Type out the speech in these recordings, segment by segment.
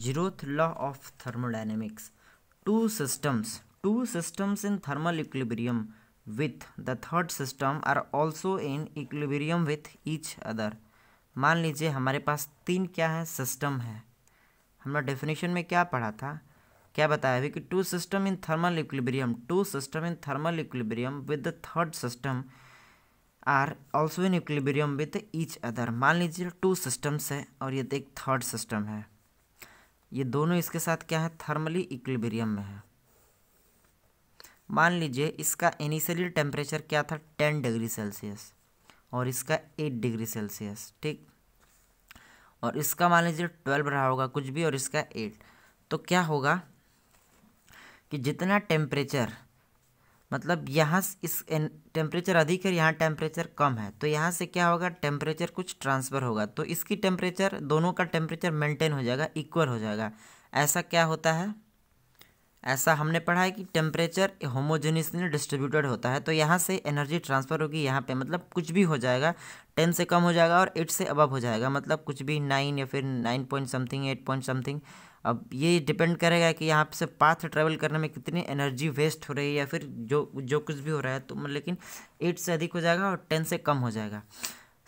zeroth law of thermodynamics two systems two systems in thermal equilibrium with the third system are also in equilibrium with each other मान लीजिए हमारे पास तीन क्या है system है हमने डेफिनेशन में क्या पढ़ा था क्या बताया अभी कि two system in thermal equilibrium two system in thermal equilibrium with the third system are also in equilibrium with each other मान लीजिए टू सिस्टम्स है और ये एक थर्ड सिस्टम है ये दोनों इसके साथ क्या है थर्मली इक्विलिब्रियम में है मान लीजिए इसका इनिशियली टेम्परेचर क्या था टेन डिग्री सेल्सियस और इसका एट डिग्री सेल्सियस ठीक और इसका मान लीजिए ट्वेल्व रहा होगा कुछ भी और इसका एट तो क्या होगा कि जितना टेम्परेचर मतलब यहाँ इस टेम्परेचर अधिक है यहाँ टेम्परेचर कम है तो यहाँ से क्या होगा टेम्परेचर कुछ ट्रांसफ़र होगा तो इसकी टेम्परेचर दोनों का टेम्परेचर मेंटेन हो जाएगा इक्वल हो जाएगा ऐसा क्या होता है ऐसा हमने पढ़ा है कि टेम्परेचर होमोजेनियसली डिस्ट्रीब्यूटेड होता है तो यहाँ से एनर्जी ट्रांसफ़र होगी यहाँ पे मतलब कुछ भी हो जाएगा टेन से कम हो जाएगा और एट से अबव हो जाएगा मतलब कुछ भी नाइन या फिर nine point something eight point something अब ये डिपेंड करेगा कि यहाँ से पाथ ट्रैवल करने में कितनी एनर्जी वेस्ट हो रही है या फिर जो जो कुछ भी हो रहा है तो लेकिन एट से अधिक हो जाएगा और टेन से कम हो जाएगा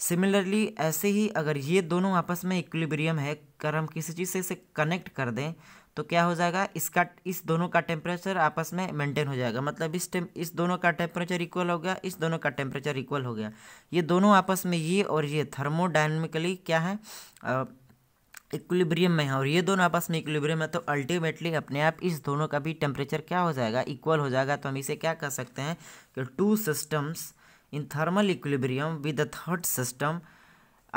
सिमिलरली ऐसे ही अगर ये दोनों आपस में इक्विलिब्रियम है अगर हम किसी चीज़ से इसे कनेक्ट कर दें तो क्या हो जाएगा इसका इस दोनों का टेम्परेचर आपस में मेंटेन हो जाएगा मतलब इस टेम इस दोनों का टेम्परेचर इक्वल हो गया इस दोनों का टेम्परेचर इक्वल हो गया ये दोनों आपस में ये और ये थर्मोडाइनमिकली क्या है इक्विलिब्रियम में है और ये दोनों आपस में इक्विलिब्रियम है तो अल्टीमेटली अपने आप इस दोनों का भी टेम्परेचर क्या हो जाएगा इक्वल हो जाएगा तो हम इसे क्या कह सकते हैं कि two systems in thermal equilibrium with the third system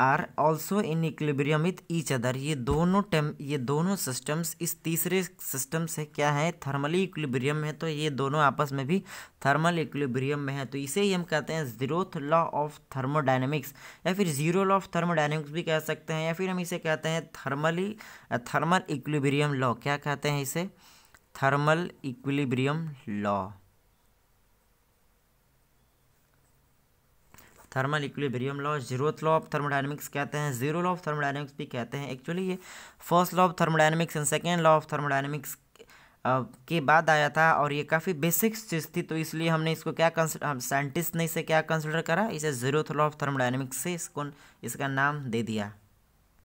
are also in equilibrium with each other ये दोनों टेम ये दोनों सिस्टम्स इस तीसरे सिस्टम से क्या है थर्मली इक्लिब्रियम में तो ये दोनों आपस में भी थर्मल इक्लिब्रियम में है तो इसे ही हम कहते हैं जीरोथ लॉ ऑफ थर्मोडाइनमिक्स या फिर जीरो लॉ ऑफ थर्मोडाइनमिक्स भी कह सकते हैं या फिर हम इसे कहते हैं थर्मली थर्मल इक्लिब्रियम लॉ क्या कहते हैं इसे thermal equilibrium law thermal equilibrium law zeroth law of thermodynamics कहते हैं जीरो लॉ ऑफ थर्मोडाइनमिक्स भी कहते हैं एक्चुअली ये first law of thermodynamics and second law of thermodynamics के बाद आया था और ये काफ़ी बेसिक्स चीज़ थी तो इसलिए हमने इसको क्या साइंटिस्ट ने इसे क्या कंसिडर करा इसे जीरोथ लॉ ऑफ थर्मोडाइनमिक्स से इसको इसका नाम दे दिया